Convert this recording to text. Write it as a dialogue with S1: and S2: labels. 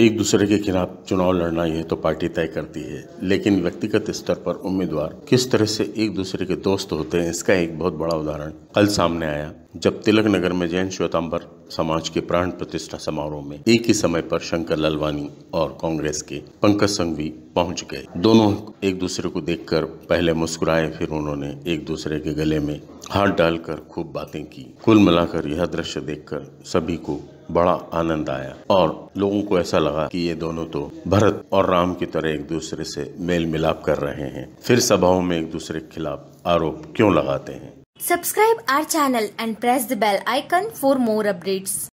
S1: एक दूसरे के खिलाफ चुनाव लड़ना यह तो पार्टी तय करती है लेकिन व्यक्तिगत स्तर पर उम्मीदवार किस तरह से एक दूसरे के दोस्त होते हैं इसका एक बहुत बड़ा उदाहरण कल सामने आया जब तिलक नगर में जैन श्वेतांबर समाज के प्राण प्रतिष्ठा समारोह में एक ही समय पर शंकर ललवानी और कांग्रेस के पंकज संघवी पहुंच गए दोनों एक दूसरे को देखकर पहले मुस्कुराए फिर उन्होंने एक दूसरे के गले में हाथ डालकर खूब बातें की कुल मिलाकर यह दृश्य देखकर सभी को बड़ा आनंद आया और लोगों को ऐसा लगा कि ये दोनों तो भरत और राम की तरह एक दूसरे से मेल मिलाप कर रहे हैं फिर सभाओं में एक दूसरे के खिलाफ आरोप क्यों लगाते हैं
S2: subscribe our channel and press the bell icon for more updates